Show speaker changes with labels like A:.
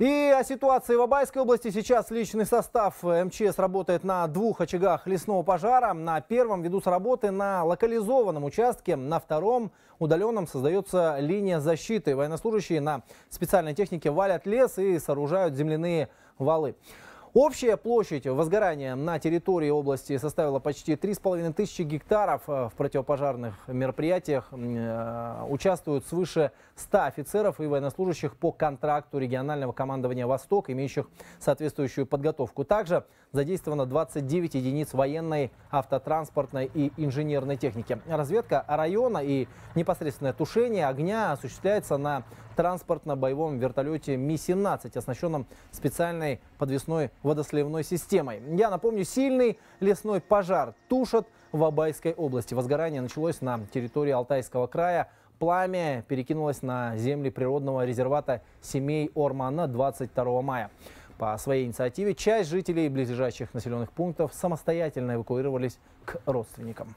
A: И о ситуации в Абайской области. Сейчас личный состав э, МЧС работает на двух очагах лесного пожара. На первом ведутся работы на локализованном участке, на втором удаленном создается линия защиты. Военнослужащие на специальной технике валят лес и сооружают земляные валы. Общая площадь возгорания на территории области составила почти 3,5 тысячи гектаров. Э, в противопожарных мероприятиях э, участвуют свыше 100 офицеров и военнослужащих по контракту регионального командования «Восток», имеющих соответствующую подготовку. Также задействовано 29 единиц военной, автотранспортной и инженерной техники. Разведка района и непосредственное тушение огня осуществляется на транспортно-боевом вертолете Ми-17, оснащенном специальной подвесной водосливной системой. Я напомню, сильный лесной пожар тушат в Абайской области. Возгорание началось на территории Алтайского края. Пламя перекинулось на земли природного резервата семей Ормана 22 мая. По своей инициативе часть жителей близлежащих населенных пунктов самостоятельно эвакуировались к родственникам.